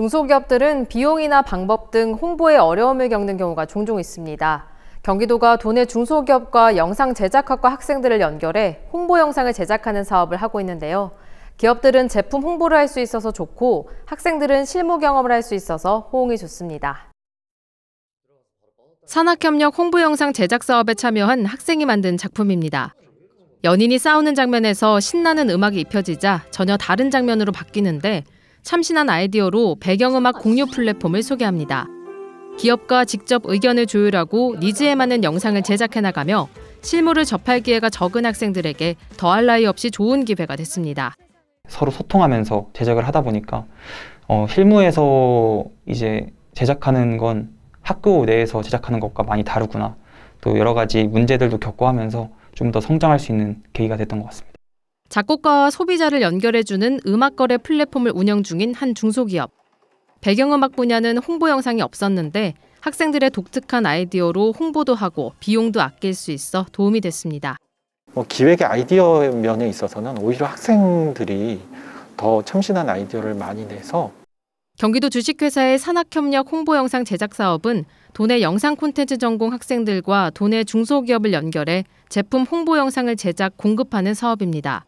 중소기업들은 비용이나 방법 등 홍보에 어려움을 겪는 경우가 종종 있습니다. 경기도가 도내 중소기업과 영상 제작학과 학생들을 연결해 홍보 영상을 제작하는 사업을 하고 있는데요. 기업들은 제품 홍보를 할 수 있어서 좋고 학생들은 실무 경험을 할 수 있어서 호응이 좋습니다. 산학협력 홍보 영상 제작 사업에 참여한 학생이 만든 작품입니다. 연인이 싸우는 장면에서 신나는 음악이 입혀지자 전혀 다른 장면으로 바뀌는데 참신한 아이디어로 배경음악 공유 플랫폼을 소개합니다. 기업과 직접 의견을 조율하고 니즈에 맞는 영상을 제작해 나가며 실물을 접할 기회가 적은 학생들에게 더할 나위 없이 좋은 기회가 됐습니다. 서로 소통하면서 제작을 하다 보니까 어, 실무에서 이제 제작하는 건 학교 내에서 제작하는 것과 많이 다르구나 또 여러 가지 문제들도 겪고 하면서 좀 더 성장할 수 있는 계기가 됐던 것 같습니다. 작곡가와 소비자를 연결해주는 음악거래 플랫폼을 운영 중인 한 중소기업. 배경음악 분야는 홍보 영상이 없었는데 학생들의 독특한 아이디어로 홍보도 하고 비용도 아낄 수 있어 도움이 됐습니다. 뭐 기획의 아이디어 면에 있어서는 오히려 학생들이 더 참신한 아이디어를 많이 내서 경기도 주식회사의 산학협력 홍보 영상 제작 사업은 도내 영상 콘텐츠 전공 학생들과 도내 중소기업을 연결해 제품 홍보 영상을 제작 공급하는 사업입니다.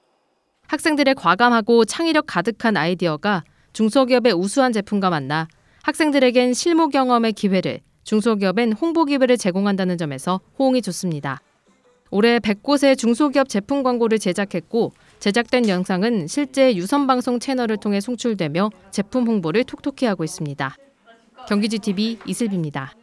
학생들의 과감하고 창의력 가득한 아이디어가 중소기업의 우수한 제품과 만나 학생들에겐 실무 경험의 기회를 중소기업엔 홍보 기회를 제공한다는 점에서 호응이 좋습니다. 올해 100곳의 중소기업 제품 광고를 제작했고 제작된 영상은 실제 유선 방송 채널을 통해 송출되며 제품 홍보를 톡톡히 하고 있습니다. 경기지TV 이슬비입니다.